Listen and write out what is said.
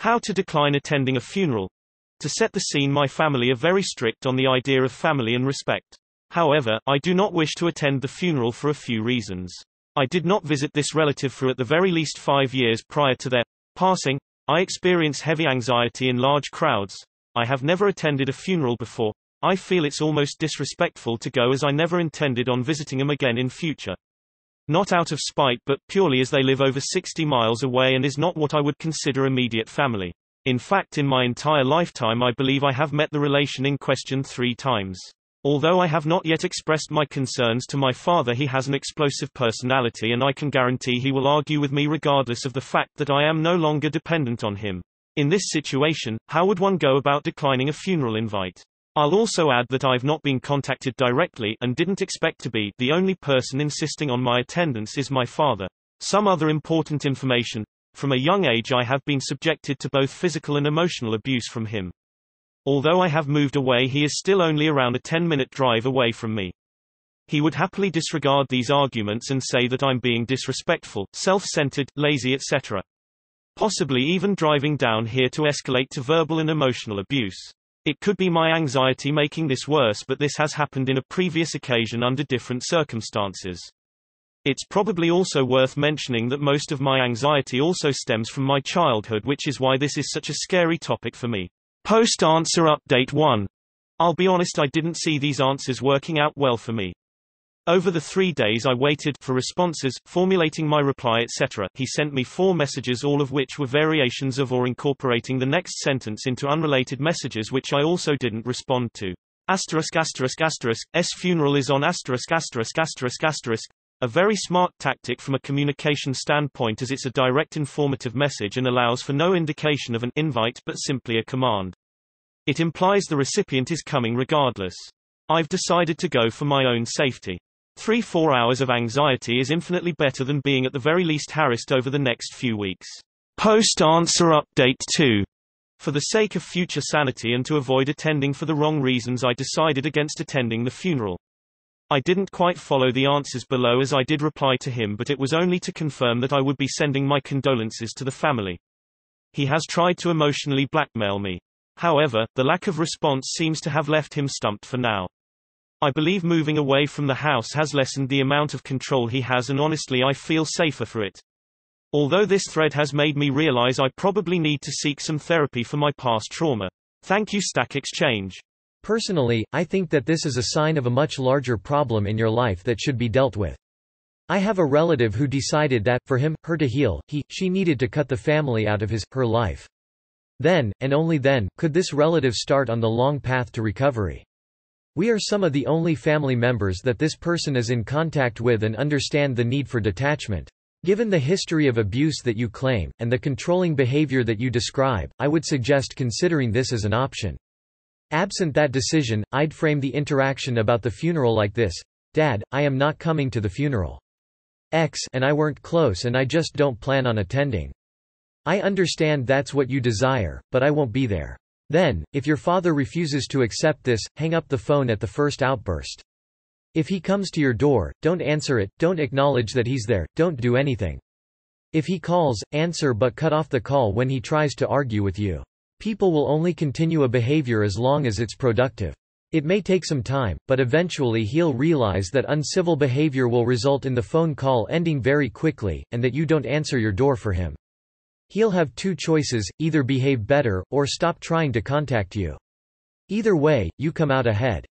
How to decline attending a funeral. To set the scene my family are very strict on the idea of family and respect. However, I do not wish to attend the funeral for a few reasons. I did not visit this relative for at the very least five years prior to their passing. I experience heavy anxiety in large crowds. I have never attended a funeral before. I feel it's almost disrespectful to go as I never intended on visiting them again in future. Not out of spite but purely as they live over 60 miles away and is not what I would consider immediate family. In fact in my entire lifetime I believe I have met the relation in question three times. Although I have not yet expressed my concerns to my father he has an explosive personality and I can guarantee he will argue with me regardless of the fact that I am no longer dependent on him. In this situation, how would one go about declining a funeral invite? I'll also add that I've not been contacted directly and didn't expect to be the only person insisting on my attendance is my father. Some other important information. From a young age I have been subjected to both physical and emotional abuse from him. Although I have moved away he is still only around a 10-minute drive away from me. He would happily disregard these arguments and say that I'm being disrespectful, self-centered, lazy etc. Possibly even driving down here to escalate to verbal and emotional abuse. It could be my anxiety making this worse but this has happened in a previous occasion under different circumstances. It's probably also worth mentioning that most of my anxiety also stems from my childhood which is why this is such a scary topic for me. Post answer update 1. I'll be honest I didn't see these answers working out well for me. Over the three days I waited for responses, formulating my reply etc. He sent me four messages all of which were variations of or incorporating the next sentence into unrelated messages which I also didn't respond to. Asterisk asterisk asterisk, S funeral is on asterisk asterisk asterisk asterisk. A very smart tactic from a communication standpoint as it's a direct informative message and allows for no indication of an invite but simply a command. It implies the recipient is coming regardless. I've decided to go for my own safety. Three four hours of anxiety is infinitely better than being at the very least harassed over the next few weeks. Post answer update 2. For the sake of future sanity and to avoid attending for the wrong reasons I decided against attending the funeral. I didn't quite follow the answers below as I did reply to him but it was only to confirm that I would be sending my condolences to the family. He has tried to emotionally blackmail me. However, the lack of response seems to have left him stumped for now. I believe moving away from the house has lessened the amount of control he has and honestly I feel safer for it. Although this thread has made me realize I probably need to seek some therapy for my past trauma. Thank you Stack Exchange. Personally, I think that this is a sign of a much larger problem in your life that should be dealt with. I have a relative who decided that, for him, her to heal, he, she needed to cut the family out of his, her life. Then, and only then, could this relative start on the long path to recovery. We are some of the only family members that this person is in contact with and understand the need for detachment. Given the history of abuse that you claim, and the controlling behavior that you describe, I would suggest considering this as an option. Absent that decision, I'd frame the interaction about the funeral like this. Dad, I am not coming to the funeral. X and I weren't close and I just don't plan on attending. I understand that's what you desire, but I won't be there. Then, if your father refuses to accept this, hang up the phone at the first outburst. If he comes to your door, don't answer it, don't acknowledge that he's there, don't do anything. If he calls, answer but cut off the call when he tries to argue with you. People will only continue a behavior as long as it's productive. It may take some time, but eventually he'll realize that uncivil behavior will result in the phone call ending very quickly, and that you don't answer your door for him. He'll have two choices, either behave better, or stop trying to contact you. Either way, you come out ahead.